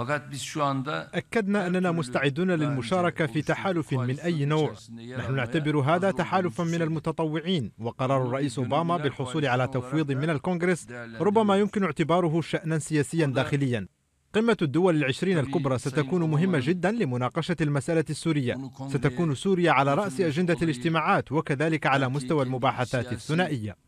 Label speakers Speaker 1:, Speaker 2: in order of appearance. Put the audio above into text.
Speaker 1: أكدنا أننا مستعدون للمشاركة في تحالف من أي نوع نحن نعتبر هذا تحالفا من المتطوعين وقرار الرئيس أوباما بالحصول على تفويض من الكونغرس ربما يمكن اعتباره شأنا سياسيا داخليا قمة الدول العشرين الكبرى ستكون مهمة جدا لمناقشة المسألة السورية ستكون سوريا على رأس أجندة الاجتماعات وكذلك على مستوى المباحثات الثنائية